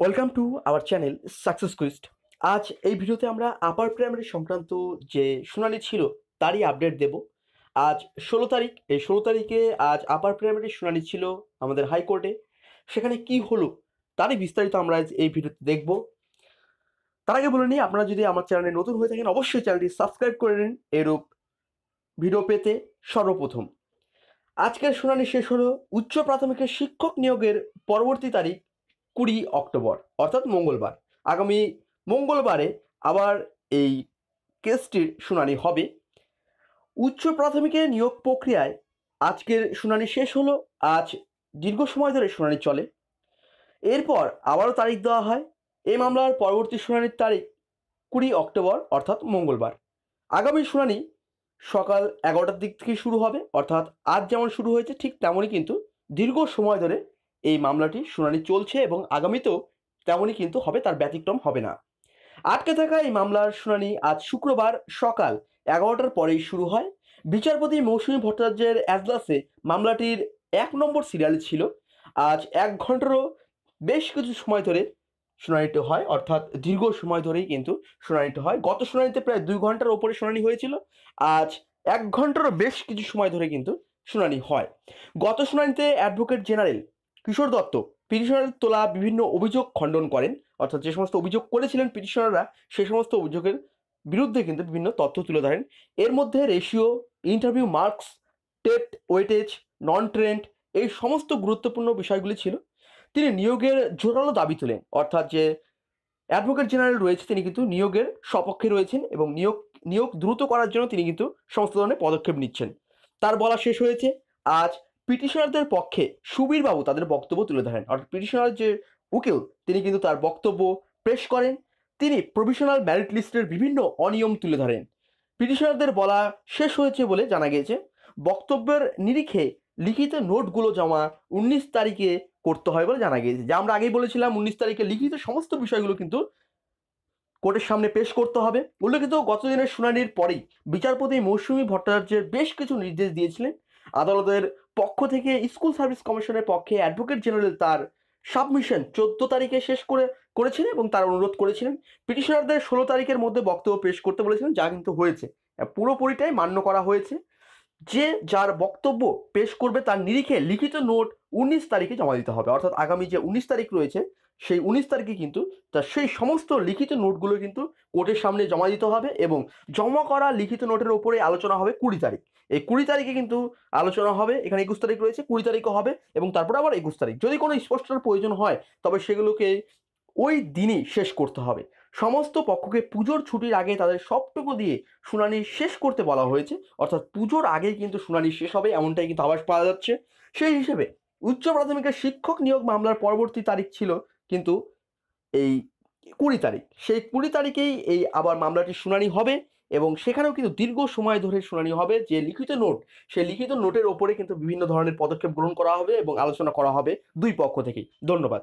welcome to our channel success quest আজ এই ভিডিওতে আমরা আপার প্রাইমারি সংক্রান্ত যে শুনানি ছিল তারই আপডেট দেব আজ ষোলো তারিখ এই ষোলো তারিখে আজ আপার প্রাইমারি শুনানি ছিল আমাদের হাইকোর্টে সেখানে কি হলো তারই বিস্তারিত আমরা আজ এই ভিডিওতে দেখব তার আগে বলে নিই আপনারা যদি আমার চ্যানেলে নতুন হয়ে থাকেন অবশ্যই চ্যানেলটি সাবস্ক্রাইব করে নিন এরূপ ভিডিও পেতে সর্বপ্রথম আজকের শুনানি শেষ হলো উচ্চ প্রাথমিকের শিক্ষক নিয়োগের পরবর্তী তারিখ কুড়ি অক্টোবর অর্থাৎ মঙ্গলবার আগামী মঙ্গলবারে আবার এই কেসটির শুনানি হবে উচ্চ প্রাথমিকের নিয়োগ প্রক্রিয়ায় আজকের শুনানি শেষ হলো আজ দীর্ঘ সময় ধরে শুনানি চলে এরপর আবারও তারিখ দেওয়া হয় এই মামলার পরবর্তী শুনানির তারিখ কুড়ি অক্টোবর অর্থাৎ মঙ্গলবার আগামী শুনানি সকাল এগারোটার দিক থেকে শুরু হবে অর্থাৎ আজ যেমন শুরু হয়েছে ঠিক তেমনই কিন্তু দীর্ঘ সময় ধরে এই মামলাটি শুনানি চলছে এবং আগামীতেও তেমনই কিন্তু হবে তার ব্যতিক্রম হবে না আটকে থাকা এই মামলার শুনানি আজ শুক্রবার সকাল এগারোটার পরেই শুরু হয় বিচারপতি মৌসুমী ভট্টাচার্যের এজলাসে মামলাটির এক নম্বর সিরিয়াল ছিল আজ এক ঘন্টারও বেশ কিছু সময় ধরে শুনানিটি হয় অর্থাৎ দীর্ঘ সময় ধরেই কিন্তু শুনানিটি হয় গত শুনানিতে প্রায় দুই ঘন্টার ওপরে শুনানি হয়েছিল আজ এক ঘন্টারও বেশ কিছু সময় ধরে কিন্তু শুনানি হয় গত শুনানিতে অ্যাডভোকেট জেনারেল কিশোর দত্ত পিটিশনারের তোলা বিভিন্ন অভিযোগ খণ্ডন করেন অর্থাৎ যে সমস্ত অভিযোগ করেছিলেন পিটিশনাররা সে সমস্ত অভিযোগের বিরুদ্ধে কিন্তু বিভিন্ন তথ্য তুলে ধরেন এর মধ্যে ratio interview marks TET weightage non trained এই সমস্ত গুরুত্বপূর্ণ বিষয়গুলি ছিল তিনি নিয়োগের জোরালো দাবি তোলেন অর্থাৎ যে অ্যাডভোকেট জেনারেল রয়েছে তিনি কিন্তু নিয়োগের সপক্ষে রয়েছেন এবং নিয়োগ নিয়োগ দ্রুত করার জন্য তিনি কিন্তু সমস্ত ধরনের পদক্ষেপ নিচ্ছেন তার বলা শেষ হয়েছে আজ পিটিশনারদের পক্ষে সুবীরবাবু তাদের বক্তব্য তুলে ধরেন অর্থাৎ পিটিশনার যে উকিল তিনি কিন্তু তার বক্তব্য পেশ করেন তিনি প্রভিশনাল ম্যারিট লিস্টের বিভিন্ন অনিয়ম তুলে ধরেন পিটিশনারদের বলা শেষ হয়েছে বলে জানা গিয়েছে বক্তব্যের নিরিখে লিখিত নোটগুলো জমা উনিশ তারিখে করতে হয় বলে জানা গিয়েছে যা আমরা আগেই বলেছিলাম উনিশ তারিখে লিখিত সমস্ত বিষয়গুলো কিন্তু কোর্টের সামনে পেশ করতে হবে উল্লেখিত গতদিনের শুনানির পরেই বিচারপতি মৌসুমী ভট্টাচার্যের বেশ কিছু নির্দেশ দিয়েছিলেন আদালতের পক্ষ থেকে স্কুল সার্ভিস কমিশনের পক্ষে অ্যাডভোকেট জেনারেল তার সাবমিশন চোদ্দ তারিখে শেষ করে করেছিলেন এবং তার অনুরোধ করেছিলেন পিটিশনারদের ষোলো তারিখের মধ্যে বক্তব্য পেশ করতে বলেছিলেন যা কিন্তু হয়েছে পুরোপুরিটাই মান্য করা হয়েছে যে যার বক্তব্য পেশ করবে তার নিরিখে লিখিত নোট উনিশ তারিখে জমা দিতে হবে অর্থাৎ আগামী যে উনিশ তারিখ রয়েছে সেই উনিশ তারিখে কিন্তু তার সেই সমস্ত লিখিত নোটগুলো কিন্তু কোর্টের সামনে জমা দিতে হবে এবং জমা করা লিখিত নোটের ওপরে আলোচনা হবে কুড়ি তারিখ এই কুড়ি তারিখে কিন্তু আলোচনা হবে এখানে একুশ তারিখ রয়েছে কুড়ি তারিখও হবে এবং তারপরে আবার একুশ তারিখ যদি কোনো স্পষ্টতার প্রয়োজন হয় তবে সেগুলোকে ওই দিনই শেষ করতে হবে সমস্ত পক্ষকে পুজোর ছুটির আগে তাদের সবটুকু দিয়ে শুনানি শেষ করতে বলা হয়েছে অর্থাৎ পুজোর আগেই কিন্তু শুনানি শেষ হবে এমনটাই কিন্তু আবাস পাওয়া যাচ্ছে সেই হিসেবে উচ্চ প্রাথমিকের শিক্ষক নিয়োগ মামলার পরবর্তী তারিখ ছিল কিন্তু এই কুড়ি তারিখ সেই কুড়ি তারিখেই এই আবার মামলাটি শুনানি হবে এবং সেখানেও কিন্তু দীর্ঘ সময় ধরে শুনানি হবে যে লিখিত নোট সেই লিখিত নোটের ওপরে কিন্তু বিভিন্ন ধরনের পদক্ষেপ গ্রহণ করা হবে এবং আলোচনা করা হবে দুই পক্ষ থেকেই ধন্যবাদ